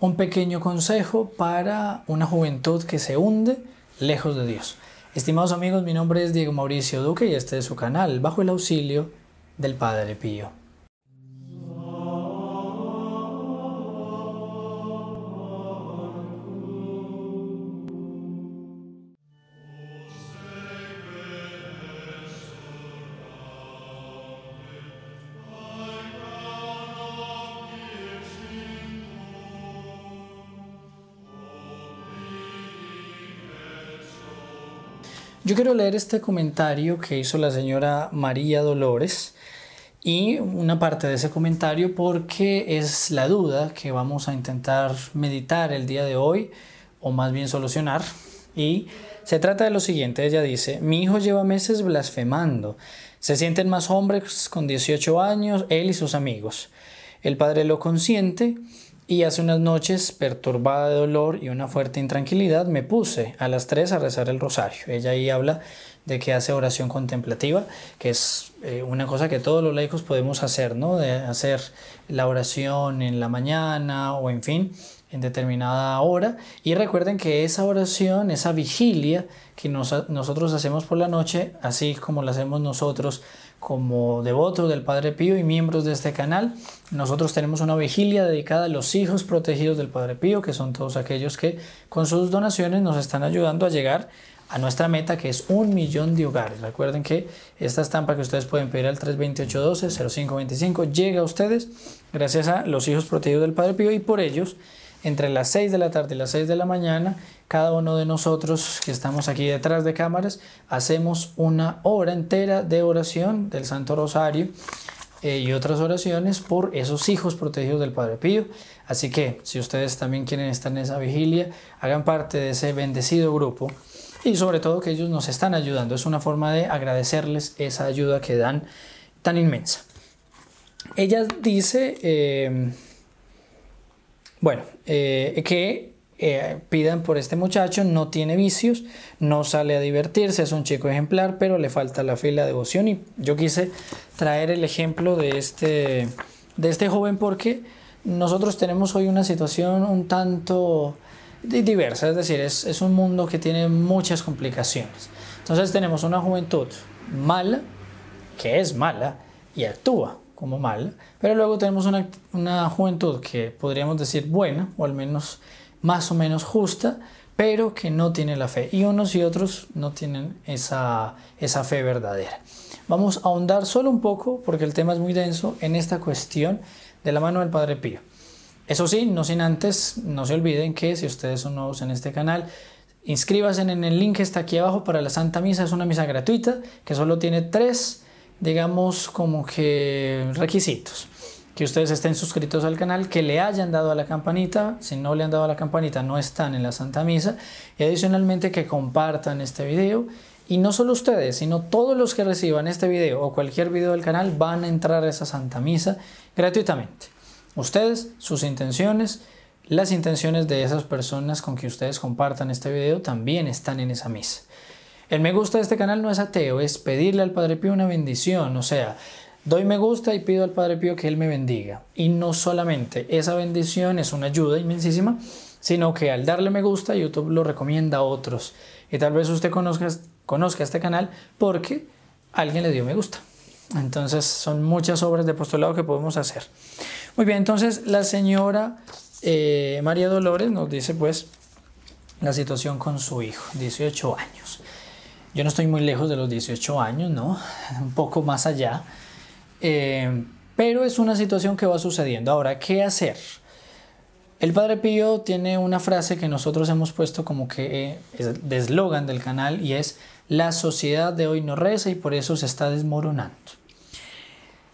un pequeño consejo para una juventud que se hunde lejos de Dios. Estimados amigos, mi nombre es Diego Mauricio Duque y este es su canal, bajo el auxilio del Padre Pío. Yo quiero leer este comentario que hizo la señora María Dolores y una parte de ese comentario porque es la duda que vamos a intentar meditar el día de hoy o más bien solucionar. Y se trata de lo siguiente, ella dice, mi hijo lleva meses blasfemando, se sienten más hombres con 18 años, él y sus amigos. El padre lo consiente y hace unas noches, perturbada de dolor y una fuerte intranquilidad, me puse a las tres a rezar el rosario. Ella ahí habla de que hace oración contemplativa, que es eh, una cosa que todos los laicos podemos hacer, ¿no? De hacer la oración en la mañana o en fin, en determinada hora. Y recuerden que esa oración, esa vigilia que nosotros hacemos por la noche, así como la hacemos nosotros, como devotos del Padre Pío y miembros de este canal, nosotros tenemos una vigilia dedicada a los hijos protegidos del Padre Pío, que son todos aquellos que con sus donaciones nos están ayudando a llegar a nuestra meta que es un millón de hogares. Recuerden que esta estampa que ustedes pueden pedir al 328 0525 llega a ustedes gracias a los hijos protegidos del Padre Pío y por ellos entre las 6 de la tarde y las 6 de la mañana, cada uno de nosotros que estamos aquí detrás de cámaras, hacemos una hora entera de oración del Santo Rosario eh, y otras oraciones por esos hijos protegidos del Padre Pío. Así que si ustedes también quieren estar en esa vigilia, hagan parte de ese bendecido grupo y sobre todo que ellos nos están ayudando. Es una forma de agradecerles esa ayuda que dan tan inmensa. Ella dice... Eh, bueno, eh, que eh, pidan por este muchacho, no tiene vicios, no sale a divertirse, es un chico ejemplar, pero le falta la fe y la devoción. Y yo quise traer el ejemplo este, de este, joven porque nosotros tenemos hoy una situación un tanto diversa, es decir, es un mundo que tiene muchas complicaciones. Entonces tenemos una juventud mala, que es mala y actúa como mal, pero luego tenemos una, una juventud que podríamos decir buena, o al menos más o menos justa, pero que no tiene la fe. Y unos y otros no tienen esa, esa fe verdadera. Vamos a ahondar solo un poco, porque el tema es muy denso, en esta cuestión de la mano del Padre Pío. Eso sí, no sin antes, no se olviden que si ustedes son nuevos en este canal, inscríbanse en el link que está aquí abajo para la Santa Misa. Es una misa gratuita que solo tiene tres digamos, como que requisitos. Que ustedes estén suscritos al canal, que le hayan dado a la campanita, si no le han dado a la campanita no están en la Santa Misa, y adicionalmente que compartan este video. Y no solo ustedes, sino todos los que reciban este video o cualquier video del canal van a entrar a esa Santa Misa gratuitamente. Ustedes, sus intenciones, las intenciones de esas personas con que ustedes compartan este video también están en esa misa. El me gusta de este canal no es ateo, es pedirle al Padre Pío una bendición, o sea, doy me gusta y pido al Padre Pío que Él me bendiga. Y no solamente esa bendición es una ayuda inmensísima, sino que al darle me gusta YouTube lo recomienda a otros. Y tal vez usted conozca, este canal porque alguien le dio me gusta. Entonces son muchas obras de apostolado que podemos hacer. Muy bien, entonces la señora eh, María Dolores nos dice pues la situación con su hijo, 18 años. Yo no estoy muy lejos de los 18 años, ¿no? Un poco más allá. Eh, pero es una situación que va sucediendo. Ahora, ¿qué hacer? El Padre Pío tiene una frase que nosotros hemos puesto como que eh, es de eslogan del canal y es la sociedad de hoy no reza y por eso se está desmoronando.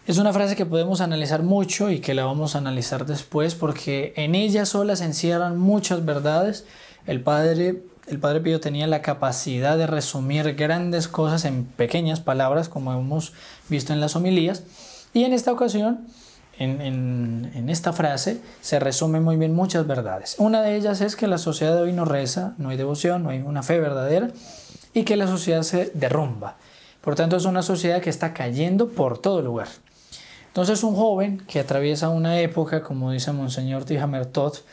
Es una frase que podemos analizar mucho y que la vamos a analizar después porque en ella sola se encierran muchas verdades. El Padre el Padre Pío tenía la capacidad de resumir grandes cosas en pequeñas palabras, como hemos visto en las homilías. Y en esta ocasión, en, esta frase, se resumen muy bien muchas verdades. Una de ellas es que la sociedad de hoy no reza, no hay devoción, no hay una fe verdadera y que la sociedad se derrumba. Por tanto, es una sociedad que está cayendo por todo lugar. Entonces, un joven que atraviesa una época, como dice Monseñor Tijamertot,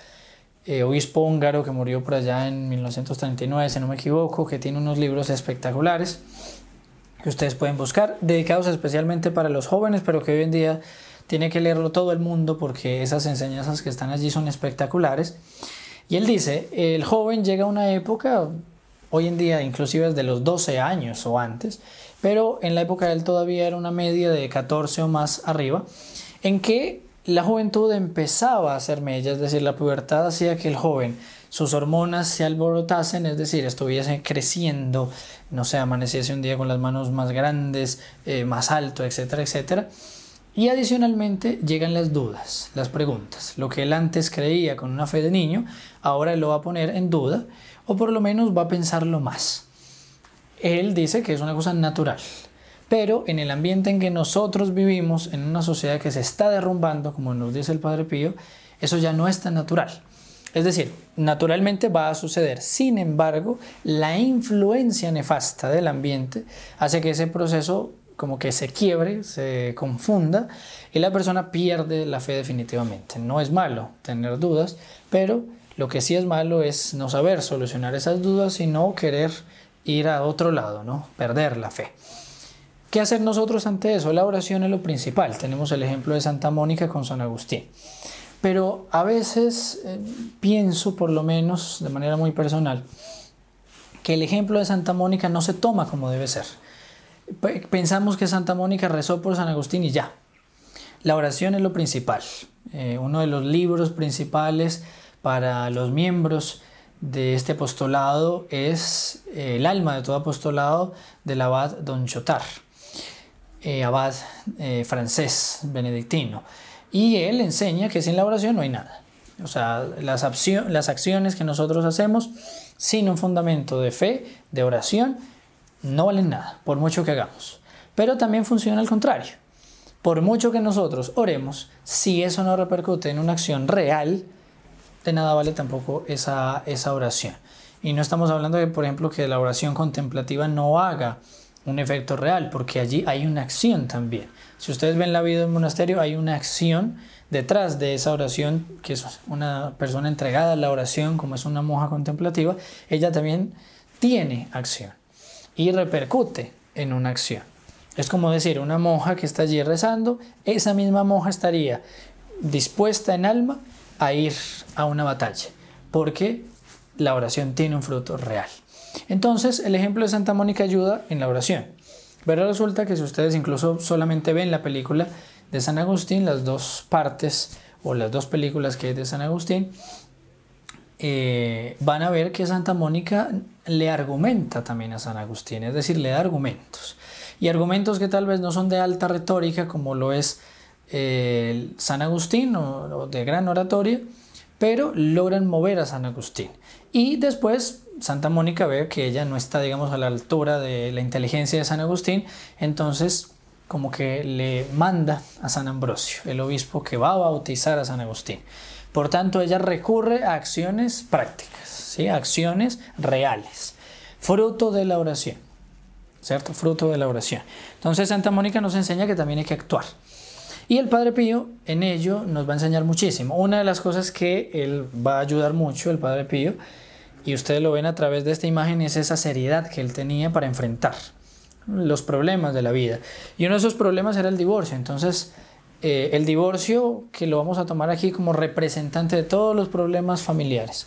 eh, obispo húngaro que murió por allá en 1939, si no me equivoco, que tiene unos libros espectaculares que ustedes pueden buscar, dedicados especialmente para los jóvenes, pero que hoy en día tiene que leerlo todo el mundo porque esas enseñanzas que están allí son espectaculares. Y él dice, el joven llega a una época, hoy en día inclusive de los 12 años o antes, pero en la época de él todavía era una media de 14 o más arriba, en que la juventud empezaba a hacerme mella, es decir, la pubertad hacía que el joven, sus hormonas se alborotasen, es decir, estuviese creciendo, no sé, amaneciese un día con las manos más grandes, eh, más alto, etcétera, etcétera. Y adicionalmente llegan las dudas, las preguntas. Lo que él antes creía con una fe de niño, ahora lo va a poner en duda o por lo menos va a pensarlo más. Él dice que es una cosa natural, pero en el ambiente en que nosotros vivimos, en una sociedad que se está derrumbando, como nos dice el Padre Pío, eso ya no es tan natural. Es decir, naturalmente va a suceder. Sin embargo, la influencia nefasta del ambiente hace que ese proceso como que se quiebre, se confunda y la persona pierde la fe definitivamente. No es malo tener dudas, pero lo que sí es malo es no saber solucionar esas dudas y no querer ir a otro lado, ¿no? Perder la fe. ¿Qué hacer nosotros ante eso? La oración es lo principal. Tenemos el ejemplo de Santa Mónica con San Agustín. Pero a veces eh, pienso, por lo menos de manera muy personal, que el ejemplo de Santa Mónica no se toma como debe ser. Pensamos que Santa Mónica rezó por San Agustín y ya. La oración es lo principal. Eh, uno de los libros principales para los miembros de este apostolado es eh, el alma de todo apostolado del abad Don Chotar. Eh, abad eh, francés benedictino. Y él enseña que sin la oración no hay nada. O sea, las, las acciones que nosotros hacemos sin un fundamento de fe, de oración, no valen nada, por mucho que hagamos. Pero también funciona al contrario. Por mucho que nosotros oremos, si eso no repercute en una acción real, de nada vale tampoco esa, esa oración. Y no estamos hablando de, por ejemplo, que la oración contemplativa no haga un efecto real, porque allí hay una acción también. Si ustedes ven la vida del monasterio, hay una acción detrás de esa oración, que es una persona entregada a la oración, como es una monja contemplativa, ella también tiene acción y repercute en una acción. Es como decir, una monja que está allí rezando, esa misma monja estaría dispuesta en alma a ir a una batalla, porque la oración tiene un fruto real. Entonces, el ejemplo de Santa Mónica ayuda en la oración. Pero resulta que si ustedes incluso solamente ven la película de San Agustín, las dos partes o las dos películas que hay de San Agustín, eh, van a ver que Santa Mónica le argumenta también a San Agustín, es decir, le da argumentos. Y argumentos que tal vez no son de alta retórica como lo es eh, San Agustín o, o de gran oratoria, pero logran mover a San Agustín. Y después Santa Mónica ve que ella no está, digamos, a la altura de la inteligencia de San Agustín, entonces como que le manda a San Ambrosio, el obispo que va a bautizar a San Agustín. Por tanto, ella recurre a acciones prácticas, ¿sí? acciones reales, fruto de la oración, ¿cierto? Fruto de la oración. Entonces, Santa Mónica nos enseña que también hay que actuar. Y el Padre Pío en ello nos va a enseñar muchísimo. Una de las cosas que él va a ayudar mucho, el Padre Pío, y ustedes lo ven a través de esta imagen, es esa seriedad que él tenía para enfrentar los problemas de la vida. Y uno de esos problemas era el divorcio. Entonces, eh, el divorcio, que lo vamos a tomar aquí como representante de todos los problemas familiares.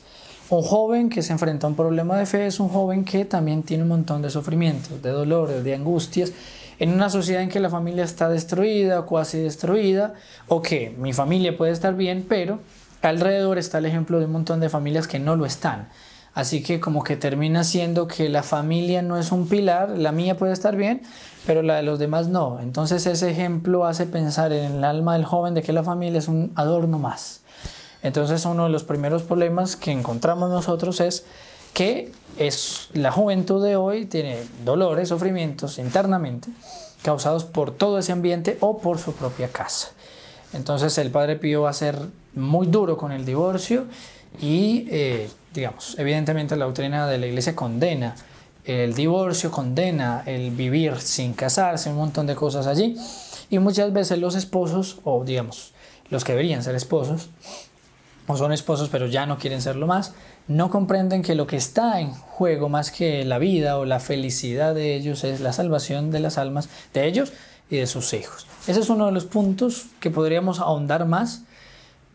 Un joven que se enfrenta a un problema de fe es un joven que también tiene un montón de sufrimientos, de dolores, de angustias en una sociedad en que la familia está destruida o casi destruida, o que mi familia puede estar bien, pero alrededor está el ejemplo de un montón de familias que no lo están. Así que como que termina siendo que la familia no es un pilar, la mía puede estar bien, pero la de los demás no. Entonces ese ejemplo hace pensar en el alma del joven de que la familia es un adorno más. Entonces uno de los primeros problemas que encontramos nosotros es que es la juventud de hoy tiene dolores, sufrimientos internamente causados por todo ese ambiente o por su propia casa. Entonces el Padre Pío va a ser muy duro con el divorcio y, eh, digamos, evidentemente la doctrina de la Iglesia condena el divorcio, condena el vivir sin casarse, un montón de cosas allí. Y muchas veces los esposos, o digamos, los que deberían ser esposos, o son esposos pero ya no quieren serlo más, no comprenden que lo que está en juego más que la vida o la felicidad de ellos es la salvación de las almas de ellos y de sus hijos. Ese es uno de los puntos que podríamos ahondar más,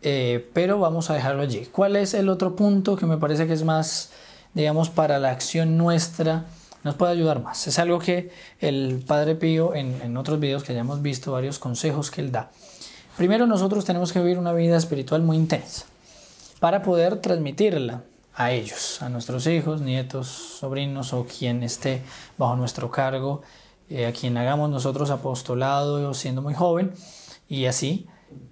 eh, pero vamos a dejarlo allí. ¿Cuál es el otro punto que me parece que es más, digamos, para la acción nuestra? Nos puede ayudar más. Es algo que el Padre Pío en, en otros videos que hayamos visto, varios consejos que él da. Primero nosotros tenemos que vivir una vida espiritual muy intensa para poder transmitirla a ellos, a nuestros hijos, nietos, sobrinos o quien esté bajo nuestro cargo, eh, a quien hagamos nosotros apostolado siendo muy joven y así.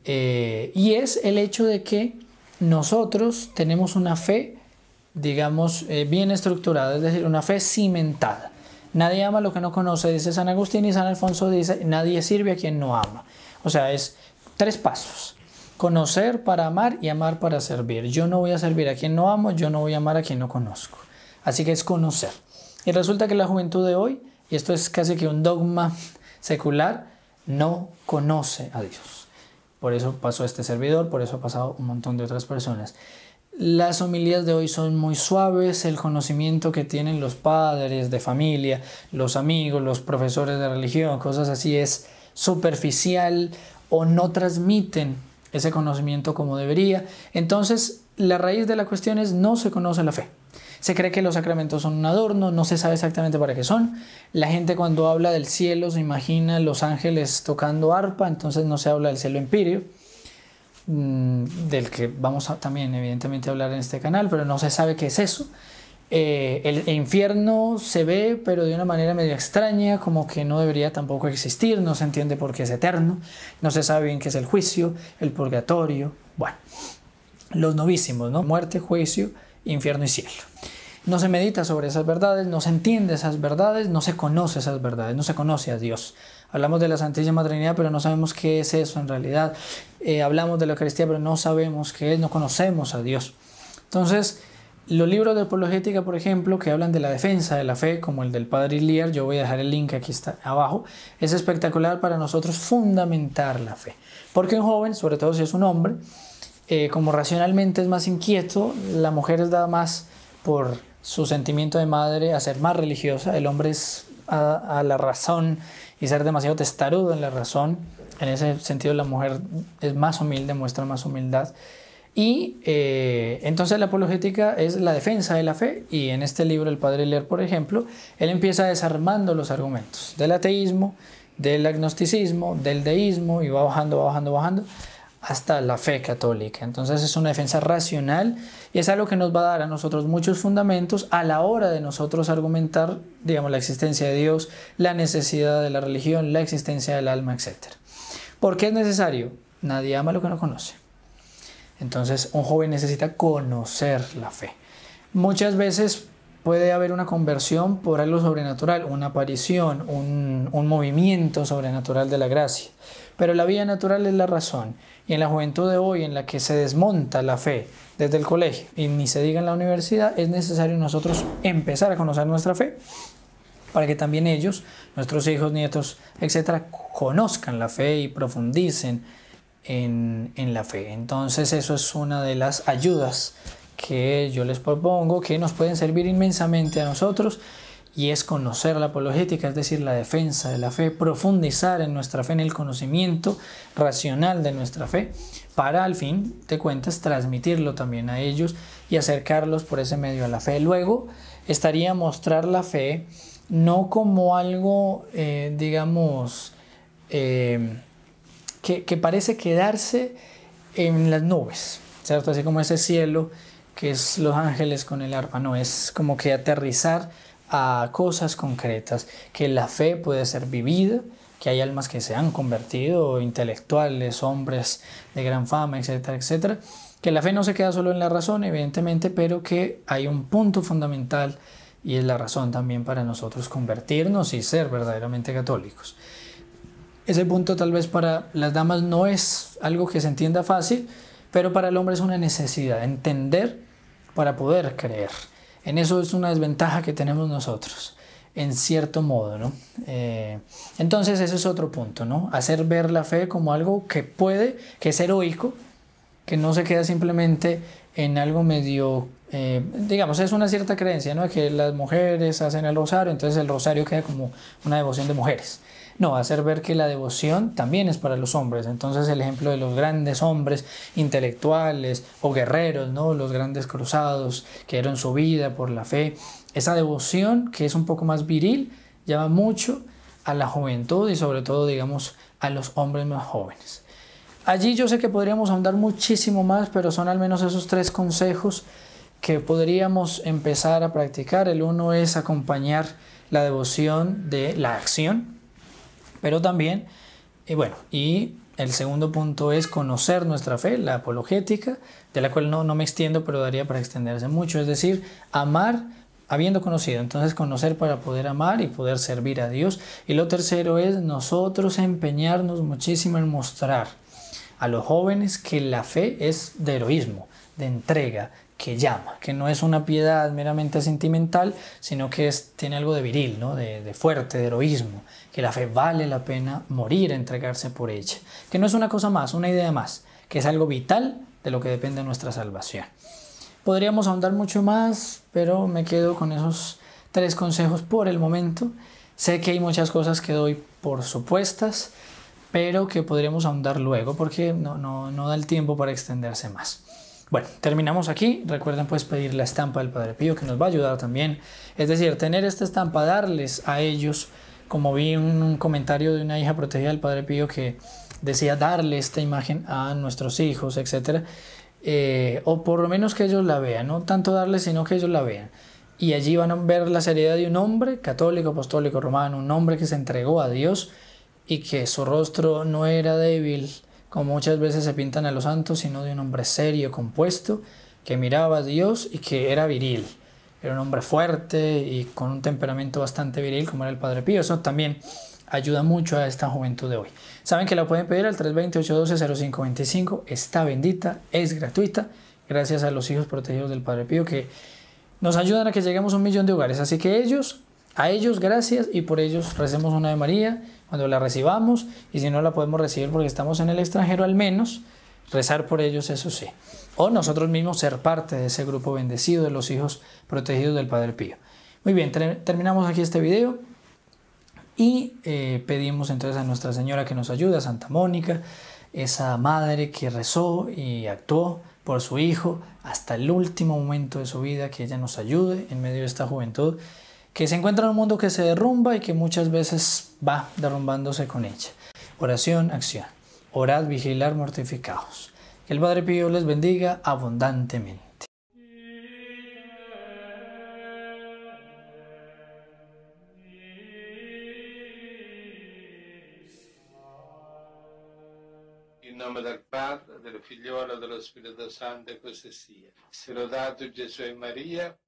Eh, y es el hecho de que nosotros tenemos una fe, digamos, eh, bien estructurada, es decir, una fe cimentada. Nadie ama lo que no conoce, dice San Agustín y San Alfonso dice, nadie sirve a quien no ama. O sea, es tres pasos conocer para amar y amar para servir. Yo no voy a servir a quien no amo, yo no voy a amar a quien no conozco. Así que es conocer. Y resulta que la juventud de hoy, y esto es casi que un dogma secular, no conoce a Dios. Por eso pasó este servidor, por eso ha pasado un montón de otras personas. Las homilías de hoy son muy suaves, el conocimiento que tienen los padres de familia, los amigos, los profesores de religión, cosas así es superficial o no transmiten ese conocimiento como debería. Entonces, la raíz de la cuestión es no se conoce la fe. Se cree que los sacramentos son un adorno, no se sabe exactamente para qué son. La gente cuando habla del cielo se imagina los ángeles tocando arpa, entonces no se habla del cielo empíreo, mm, del que vamos a también evidentemente a hablar en este canal, pero no se sabe qué es eso. Eh, el infierno se ve, pero de una manera medio extraña, como que no debería tampoco existir, no se entiende por qué es eterno, no se sabe bien qué es el juicio, el purgatorio, bueno, los novísimos, ¿no? Muerte, juicio, infierno y cielo. No se medita sobre esas verdades, no se entiende esas verdades, no se conoce esas verdades, no se conoce a Dios. Hablamos de la Santísima Trinidad, pero no sabemos qué es eso en realidad. Eh, hablamos de la Eucaristía, pero no sabemos qué es, no conocemos a Dios. Entonces, los libros de apologética, por ejemplo, que hablan de la defensa de la fe, como el del padre Iliar, yo voy a dejar el link aquí está abajo, es espectacular para nosotros fundamentar la fe. Porque un joven, sobre todo si es un hombre, eh, como racionalmente es más inquieto, la mujer es dada más por su sentimiento de madre a ser más religiosa, el hombre es a la razón y ser demasiado testarudo en la razón. En ese sentido, la mujer es más humilde, muestra más humildad. Y eh, entonces la apologética es la defensa de la fe y en este libro el padre Lear, por ejemplo, él empieza desarmando los argumentos del ateísmo, del agnosticismo, del deísmo y va bajando, va bajando, bajando hasta la fe católica. Entonces es una defensa racional y es algo que nos va a dar a nosotros muchos fundamentos a la hora de nosotros argumentar, digamos, la existencia de Dios, la necesidad de la religión, la existencia del alma, etc. ¿Por qué es necesario? Nadie ama lo que no conoce. Entonces un joven necesita conocer la fe. Muchas veces puede haber una conversión por algo sobrenatural, una aparición, un, movimiento sobrenatural de la gracia. Pero la vía natural es la razón. Y en la juventud de hoy, en la que se desmonta la fe desde el colegio y ni se diga en la universidad, es necesario nosotros empezar a conocer nuestra fe para que también ellos, nuestros hijos, nietos, etcétera, conozcan la fe y profundicen en, la fe. Entonces eso es una de las ayudas que yo les propongo que nos pueden servir inmensamente a nosotros y es conocer la apologética, es decir, la defensa de la fe, profundizar en nuestra fe, en el conocimiento racional de nuestra fe, para al fin de cuentas transmitirlo también a ellos y acercarlos por ese medio a la fe. Luego estaría mostrar la fe no como algo, eh, digamos, eh, que, parece quedarse en las nubes, ¿cierto? Así como ese cielo que es los ángeles con el arpa, no, es como que aterrizar a cosas concretas, que la fe puede ser vivida, que hay almas que se han convertido, intelectuales, hombres de gran fama, etcétera, etcétera, que la fe no se queda solo en la razón, evidentemente, pero que hay un punto fundamental y es la razón también para nosotros convertirnos y ser verdaderamente católicos. Ese punto tal vez para las damas no es algo que se entienda fácil, pero para el hombre es una necesidad, entender para poder creer. En eso es una desventaja que tenemos nosotros, en cierto modo, eh, entonces ese es otro punto, ¿no? Hacer ver la fe como algo que puede, que es heroico, que no se queda simplemente en algo medio, eh, digamos, es una cierta creencia, ¿no? Que las mujeres hacen el rosario, entonces el rosario queda como una devoción de mujeres. No, hacer ver que la devoción también es para los hombres. Entonces el ejemplo de los grandes hombres intelectuales o guerreros, ¿no? Los grandes cruzados que dieron su vida por la fe. Esa devoción que es un poco más viril llama mucho a la juventud y sobre todo, digamos, a los hombres más jóvenes. Allí yo sé que podríamos ahondar muchísimo más, pero son al menos esos tres consejos que podríamos empezar a practicar. El uno es acompañar la devoción de la acción, pero también, y eh, bueno, y el segundo punto es conocer nuestra fe, la apologética, de la cual no, no me extiendo, pero daría para extenderse mucho, es decir, amar habiendo conocido, entonces conocer para poder amar y poder servir a Dios. Y lo tercero es nosotros empeñarnos muchísimo en mostrar a los jóvenes que la fe es de heroísmo, de entrega, que llama, que no es una piedad meramente sentimental, sino que tiene algo de viril, de, fuerte, de heroísmo, que la fe vale la pena morir, entregarse por ella, que no es una cosa más, una idea más, que es algo vital de lo que depende nuestra salvación. Podríamos ahondar mucho más, pero me quedo con esos tres consejos por el momento. Sé que hay muchas cosas que doy por supuestas, pero que podríamos ahondar luego porque no da el tiempo para extenderse más. Bueno, terminamos aquí. Recuerden pues pedir la estampa del Padre Pío que nos va a ayudar también. Es decir, tener esta estampa, darles a ellos, como vi un, comentario de una hija protegida del Padre Pío que decía darle esta imagen a nuestros hijos, etcétera, eh, o por lo menos que ellos la vean, no tanto darle, sino que ellos la vean. Y allí van a ver la seriedad de un hombre católico, apostólico, romano, un hombre que se entregó a Dios y que su rostro no era débil, como muchas veces se pintan a los santos, sino de un hombre serio, compuesto, que miraba a Dios y que era viril. Era un hombre fuerte y con un temperamento bastante viril, como era el Padre Pío. Eso también ayuda mucho a esta juventud de hoy. Saben que la pueden pedir al 328 812 0525 Está bendita, es gratuita, gracias a los hijos protegidos del Padre Pío que nos ayudan a que lleguemos a un millón de hogares. Así que ellos, a ellos gracias y por ellos recemos una de María cuando la recibamos y si no la podemos recibir porque estamos en el extranjero al menos, rezar por ellos, eso sí. O nosotros mismos ser parte de ese grupo bendecido de los hijos protegidos del Padre Pío. Muy bien, terminamos aquí este video y eh, pedimos entonces a Nuestra Señora que nos ayude, a Santa Mónica, esa madre que rezó y actuó por su hijo hasta el último momento de su vida, que ella nos ayude en medio de esta juventud que se encuentra en un mundo que se derrumba y que muchas veces va derrumbándose con ella. Oración, acción. Orad, vigilar, mortificados. Que el Padre Pío les bendiga abundantemente. En nombre del Padre, del Figliolo Santo, e